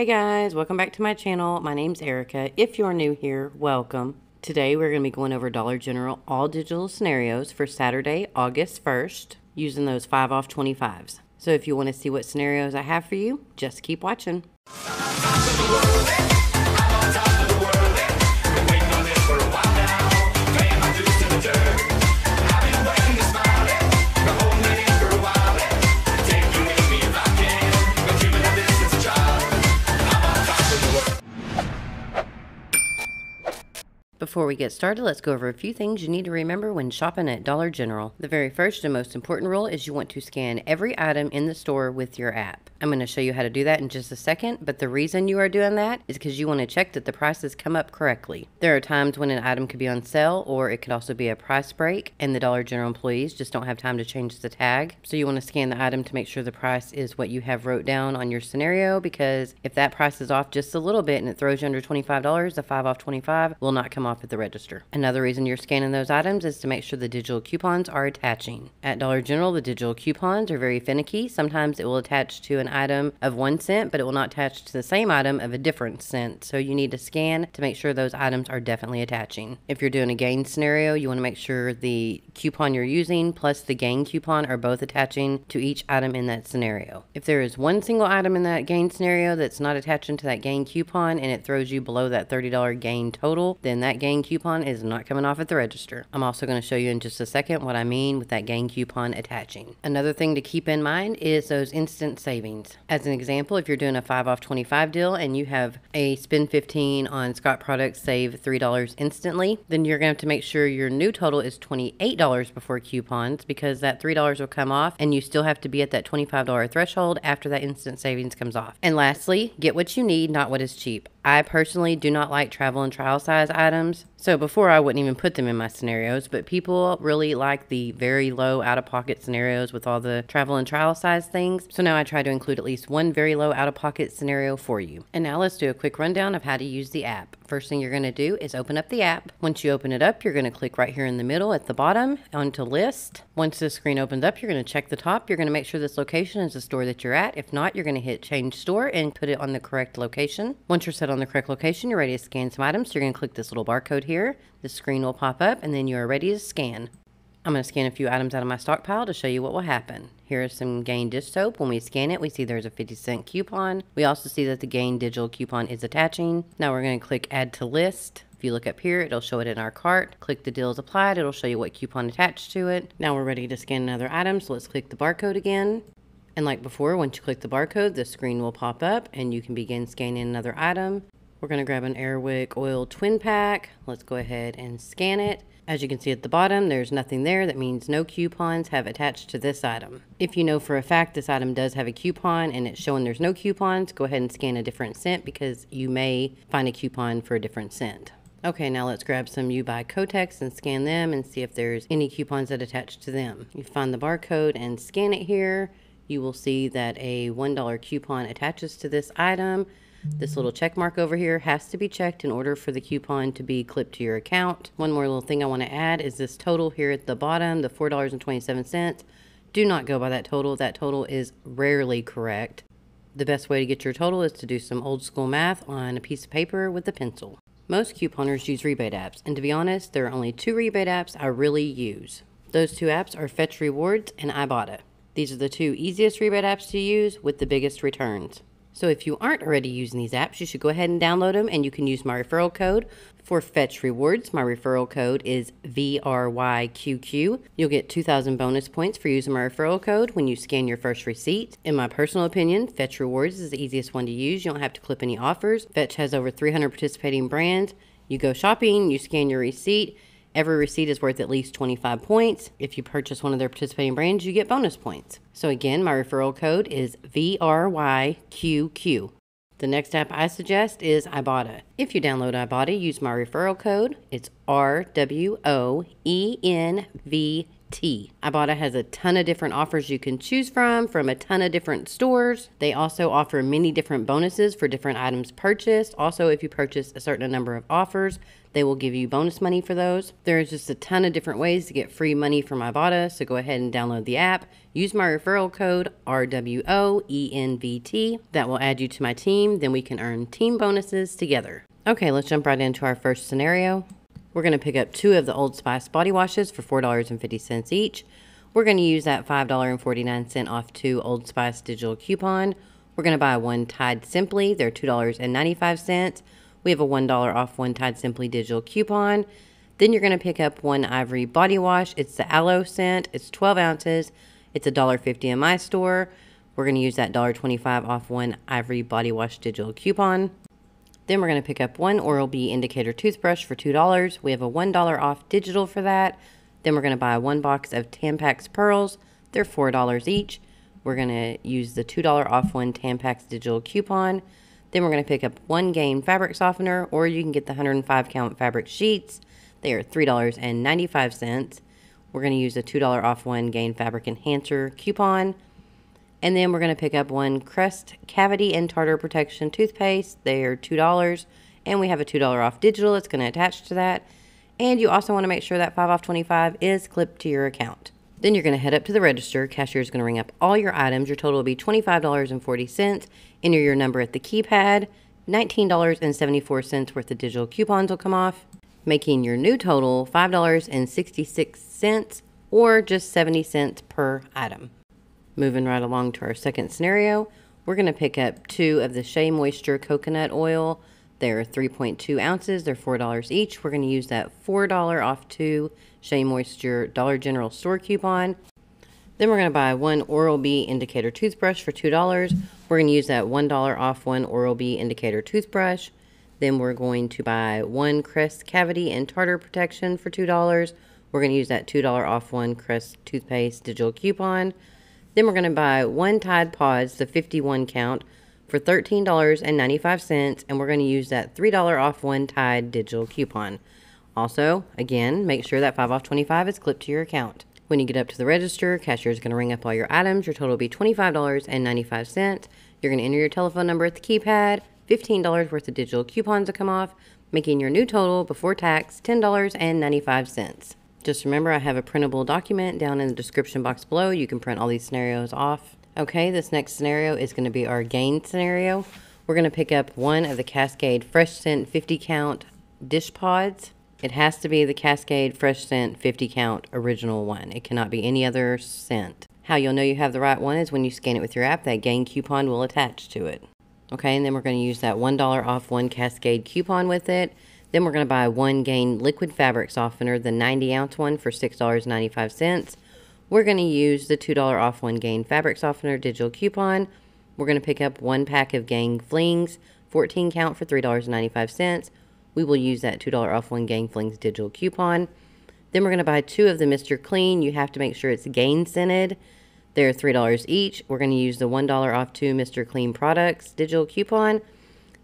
Hey guys, welcome back to my channel. My name's Erica. If you're new here, welcome. Today we're going to be going over Dollar General all digital scenarios for Saturday, August 1st, using those 5 off 25s. So if you want to see what scenarios I have for you, just keep watching. Before we get started, let's go over a few things you need to remember when shopping at Dollar General. The very first and most important rule is you want to scan every item in the store with your app. I'm going to show you how to do that in just a second, but the reason you are doing that is because you want to check that the prices come up correctly. There are times when an item could be on sale or it could also be a price break and the Dollar General employees just don't have time to change the tag. So you want to scan the item to make sure the price is what you have wrote down on your scenario because if that price is off just a little bit and it throws you under $25, the 5 off 25 will not come off off at the register. Another reason you're scanning those items is to make sure the digital coupons are attaching. At Dollar General, the digital coupons are very finicky. Sometimes it will attach to an item of one cent, but it will not attach to the same item of a different cent. So you need to scan to make sure those items are definitely attaching. If you're doing a gain scenario, you want to make sure the coupon you're using plus the gain coupon are both attaching to each item in that scenario. If there is one single item in that gain scenario that's not attaching to that gain coupon and it throws you below that $30 gain total, then that gain gang coupon is not coming off at the register. I'm also going to show you in just a second what I mean with that gang coupon attaching. Another thing to keep in mind is those instant savings. As an example, if you're doing a 5 off 25 deal and you have a spend 15 on Scott products, save $3 instantly, then you're going to have to make sure your new total is $28 before coupons because that $3 will come off and you still have to be at that $25 threshold after that instant savings comes off. And lastly, get what you need, not what is cheap. I personally do not like travel and trial size items, so before I wouldn't even put them in my scenarios, but people really like the very low out of pocket scenarios with all the travel and trial size things, so now I try to include at least one very low out of pocket scenario for you. And now let's do a quick rundown of how to use the app. First thing you're going to do is open up the app. Once you open it up, you're going to click right here in the middle at the bottom onto list. Once the screen opens up, you're going to check the top. You're going to make sure this location is the store that you're at. If not, you're going to hit change store and put it on the correct location. Once you're set on the correct location, you're ready to scan some items. So you're going to click this little barcode here. The screen will pop up and then you are ready to scan. I'm going to scan a few items out of my stockpile to show you what will happen. Here is some Gain dish soap. When we scan it, we see there's a 50 cent coupon. We also see that the Gain digital coupon is attaching. Now we're going to click add to list. If you look up here, it'll show it in our cart. Click the deals applied. It'll show you what coupon attached to it. Now we're ready to scan another item. So let's click the barcode again. And like before, once you click the barcode, the screen will pop up and you can begin scanning another item. We're gonna grab an Airwick oil twin pack. Let's go ahead and scan it. As you can see at the bottom, there's nothing there. That means no coupons have attached to this item. If you know for a fact this item does have a coupon and it's showing there's no coupons, go ahead and scan a different scent because you may find a coupon for a different scent. Okay, now let's grab some U by Kotex and scan them and see if there's any coupons that attach to them. You find the barcode and scan it here you will see that a $1 coupon attaches to this item. This little check mark over here has to be checked in order for the coupon to be clipped to your account. One more little thing I want to add is this total here at the bottom, the $4.27. Do not go by that total. That total is rarely correct. The best way to get your total is to do some old school math on a piece of paper with a pencil. Most couponers use rebate apps, and to be honest, there are only two rebate apps I really use. Those two apps are Fetch Rewards and Ibotta. These are the two easiest rebate apps to use with the biggest returns. So if you aren't already using these apps, you should go ahead and download them and you can use my referral code for Fetch Rewards. My referral code is VRYQQ. You'll get 2,000 bonus points for using my referral code when you scan your first receipt. In my personal opinion, Fetch Rewards is the easiest one to use. You don't have to clip any offers. Fetch has over 300 participating brands. You go shopping, you scan your receipt, Every receipt is worth at least 25 points. If you purchase one of their participating brands, you get bonus points. So again, my referral code is VRYQQ. The next app I suggest is Ibotta. If you download Ibotta, use my referral code. It's R W O E N V T. Ibotta has a ton of different offers you can choose from from a ton of different stores. They also offer many different bonuses for different items purchased. Also, if you purchase a certain number of offers, they will give you bonus money for those. There's just a ton of different ways to get free money from Ibotta, so go ahead and download the app. Use my referral code RWOENVT. That will add you to my team. Then we can earn team bonuses together. Okay, let's jump right into our first scenario. We're going to pick up two of the Old Spice body washes for $4.50 each. We're going to use that $5.49 off two Old Spice digital coupon. We're going to buy one Tide Simply. They're $2.95. We have a $1 off one Tide Simply Digital coupon. Then you're going to pick up one Ivory Body Wash. It's the aloe scent. It's 12 ounces. It's $1.50 in my store. We're going to use that $1.25 off one Ivory Body Wash digital coupon. Then we're going to pick up one Oral-B Indicator Toothbrush for $2. We have a $1 off digital for that. Then we're going to buy one box of Tampax Pearls. They're $4 each. We're going to use the $2 off one Tampax digital coupon. Then we're going to pick up one gain fabric softener, or you can get the 105 count fabric sheets. They are $3.95. We're going to use a $2 off one gain fabric enhancer coupon. And then we're going to pick up one Crest Cavity and Tartar Protection toothpaste. They are $2. And we have a $2 off digital that's going to attach to that. And you also want to make sure that 5 off 25 is clipped to your account. Then you're going to head up to the register. Cashier is going to ring up all your items. Your total will be $25.40. Enter your number at the keypad. $19.74 worth of digital coupons will come off, making your new total $5.66 or just 70 cents per item. Moving right along to our second scenario, we're going to pick up two of the Shea Moisture Coconut Oil they're 3.2 ounces. They're $4 each. We're going to use that $4 off two Shea Moisture Dollar General store coupon. Then we're going to buy one Oral-B indicator toothbrush for $2. We're going to use that $1 off one Oral-B indicator toothbrush. Then we're going to buy one Crest Cavity and Tartar Protection for $2. We're going to use that $2 off one Crest Toothpaste digital coupon. Then we're going to buy one Tide Pods, the 51 count, for $13.95, and we're going to use that $3 off one Tide digital coupon. Also, again, make sure that 5 off 25 is clipped to your account. When you get up to the register, cashier is going to ring up all your items. Your total will be $25.95. You're going to enter your telephone number at the keypad. $15 worth of digital coupons will come off, making your new total before tax $10.95. Just remember, I have a printable document down in the description box below. You can print all these scenarios off Okay, this next scenario is going to be our gain scenario. We're going to pick up one of the Cascade Fresh Scent 50 count dish pods. It has to be the Cascade Fresh Scent 50 count original one. It cannot be any other scent. How you'll know you have the right one is when you scan it with your app, that gain coupon will attach to it. Okay, and then we're going to use that $1 off one Cascade coupon with it. Then we're going to buy one Gain liquid fabric softener, the 90 ounce one for $6.95 we're going to use the $2 off one Gain fabric softener digital coupon. We're going to pick up one pack of Gain Flings, 14 count for $3.95. We will use that $2 off one Gain Flings digital coupon. Then we're going to buy two of the Mr. Clean. You have to make sure it's Gain scented. They're $3 each. We're going to use the $1 off two Mr. Clean products digital coupon.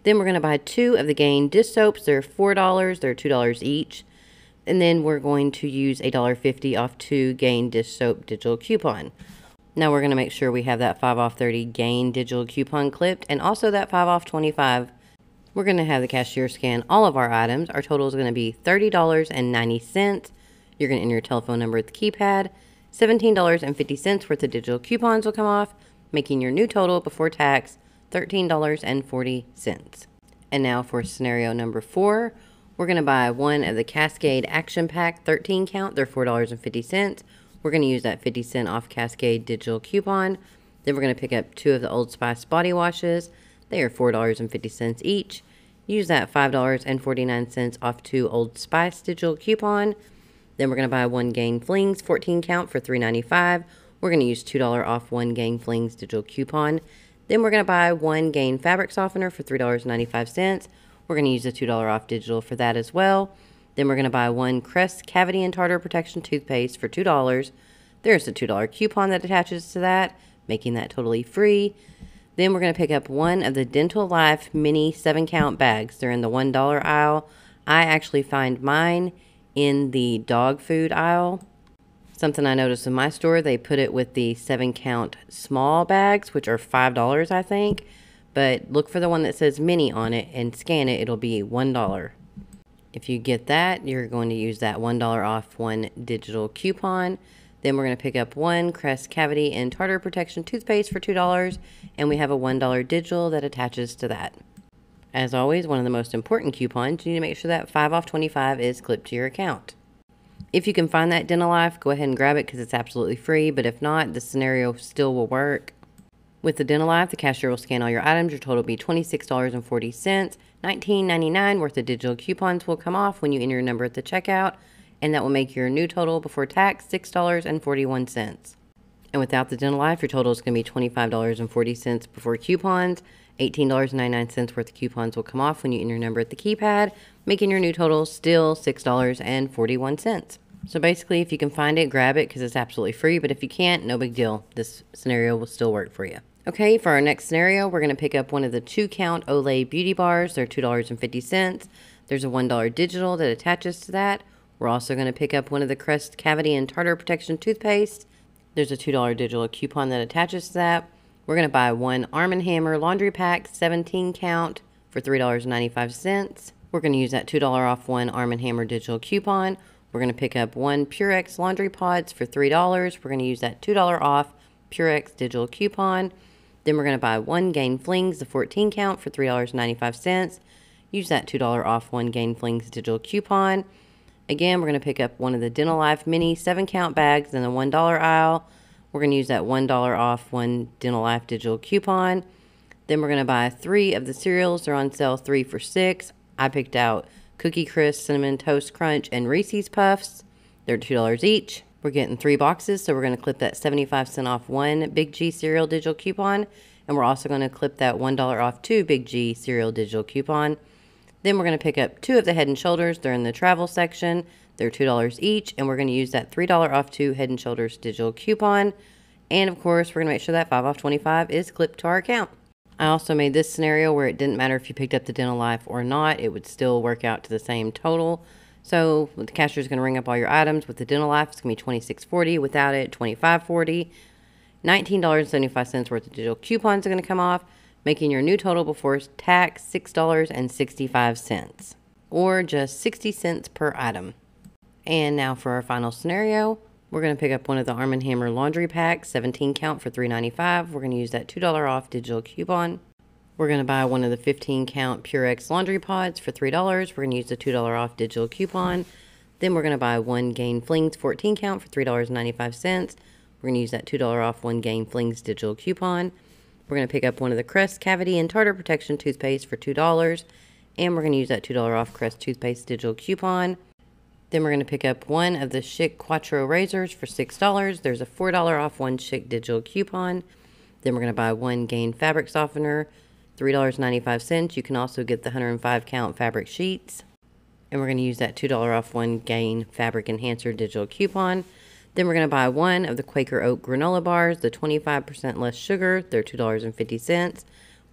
Then we're going to buy two of the Gain dish soaps. They're $4. They're $2 each. And then we're going to use $1.50 off two Gain Dish Soap digital coupon. Now we're going to make sure we have that 5 off 30 Gain digital coupon clipped and also that 5 off 25. We're going to have the cashier scan all of our items. Our total is going to be $30.90. You're going to enter your telephone number at the keypad. $17.50 worth of digital coupons will come off, making your new total before tax $13.40. And now for scenario number four, we're going to buy one of the Cascade Action Pack 13 count. They're $4.50. We're going to use that 50 cent off Cascade digital coupon. Then we're going to pick up two of the Old Spice body washes. They are $4.50 each. Use that $5.49 off two Old Spice digital coupon. Then we're going to buy one Gang Flings 14 count for $3.95. We're going to use $2 off one Gang Flings digital coupon. Then we're going to buy one Gain fabric softener for $3.95. We're going to use the $2 off digital for that as well. Then we're going to buy one Crest Cavity and Tartar Protection toothpaste for $2. There's a $2 coupon that attaches to that, making that totally free. Then we're going to pick up one of the Dental Life mini 7 count bags. They're in the $1 aisle. I actually find mine in the dog food aisle. Something I noticed in my store, they put it with the 7 count small bags, which are $5, I think but look for the one that says mini on it and scan it. It'll be $1. If you get that, you're going to use that $1 off one digital coupon. Then we're going to pick up one Crest Cavity and Tartar Protection toothpaste for $2, and we have a $1 digital that attaches to that. As always, one of the most important coupons, you need to make sure that 5 off 25 is clipped to your account. If you can find that Dental Life, go ahead and grab it because it's absolutely free, but if not, the scenario still will work. With the Dental Life, the cashier will scan all your items. Your total will be $26.40. $19.99 worth of digital coupons will come off when you enter your number at the checkout, and that will make your new total before tax $6.41. And without the Dental Life, your total is going to be $25.40 before coupons. $18.99 worth of coupons will come off when you enter your number at the keypad, making your new total still $6.41. So basically, if you can find it, grab it because it's absolutely free. But if you can't, no big deal. This scenario will still work for you. Okay, for our next scenario, we're going to pick up one of the two count Olay beauty bars. They're $2.50. There's a $1 digital that attaches to that. We're also going to pick up one of the Crest Cavity and Tartar Protection Toothpaste. There's a $2 digital coupon that attaches to that. We're going to buy one Arm & Hammer Laundry Pack 17 count for $3.95. We're going to use that $2 off one Arm & Hammer digital coupon. We're going to pick up one Purex laundry pods for $3. We're going to use that $2 off Purex digital coupon. Then we're going to buy one Gain Flings, the 14 count, for $3.95. Use that $2 off one Gain Flings digital coupon. Again, we're going to pick up one of the Dental Life mini 7 count bags in the $1 aisle. We're going to use that $1 off one Dental Life digital coupon. Then we're going to buy three of the cereals. They're on sale three for six. I picked out Cookie Crisp Cinnamon Toast Crunch, and Reese's Puffs. They're $2 each. We're getting three boxes, so we're going to clip that 75 cent off one Big G cereal digital coupon, and we're also going to clip that $1 off two Big G cereal digital coupon. Then we're going to pick up two of the Head & Shoulders. They're in the travel section. They're $2 each, and we're going to use that $3 off two Head & Shoulders digital coupon. And, of course, we're going to make sure that 5 off 25 is clipped to our account. I also made this scenario where it didn't matter if you picked up the dental life or not, it would still work out to the same total. So the cashier is going to ring up all your items. With the dental life, it's going to be $26.40. Without it, $25.40. $19.75 worth of digital coupons are going to come off, making your new total before tax $6.65 or just 60 cents per item. And now for our final scenario. We're going to pick up one of the Arm & Hammer laundry packs, 17 count for $3.95. We're going to use that $2 off digital coupon. We're going to buy one of the 15 count Purex laundry pods for $3. We're going to use the $2 off digital coupon. Then we're going to buy one Gain Flings 14 count for $3.95. We're going to use that $2 off one Gain Flings digital coupon. We're going to pick up one of the Crest Cavity and Tartar Protection toothpaste for $2. And we're going to use that $2 off Crest toothpaste digital coupon. Then we're going to pick up one of the Schick Quattro razors for $6. There's a $4 off one Schick digital coupon. Then we're going to buy one Gain fabric softener, $3.95. You can also get the 105 count fabric sheets. And we're going to use that $2 off one Gain fabric enhancer digital coupon. Then we're going to buy one of the Quaker Oat granola bars, the 25% less sugar. They're $2.50.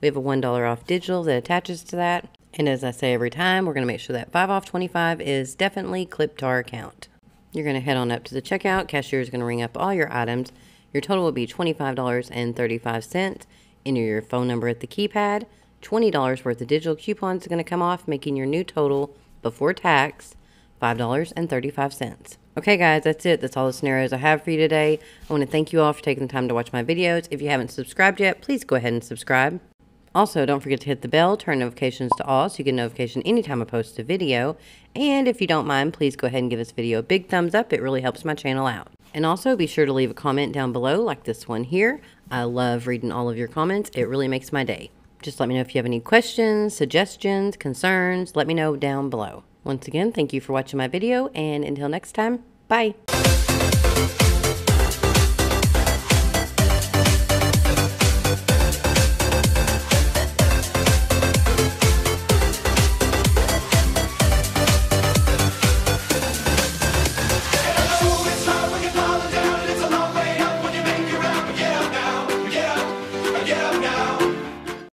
We have a $1 off digital that attaches to that. And as I say every time, we're going to make sure that 5 off 25 is definitely clipped to our account. You're going to head on up to the checkout. Cashier is going to ring up all your items. Your total will be $25.35. Enter your phone number at the keypad. $20 worth of digital coupons is going to come off, making your new total before tax $5.35. Okay, guys, that's it. That's all the scenarios I have for you today. I want to thank you all for taking the time to watch my videos. If you haven't subscribed yet, please go ahead and subscribe. Also, don't forget to hit the bell, turn notifications to all so you get a notification anytime I post a video. And if you don't mind, please go ahead and give this video a big thumbs up. It really helps my channel out. And also be sure to leave a comment down below like this one here. I love reading all of your comments. It really makes my day. Just let me know if you have any questions, suggestions, concerns. Let me know down below. Once again, thank you for watching my video. And until next time, bye.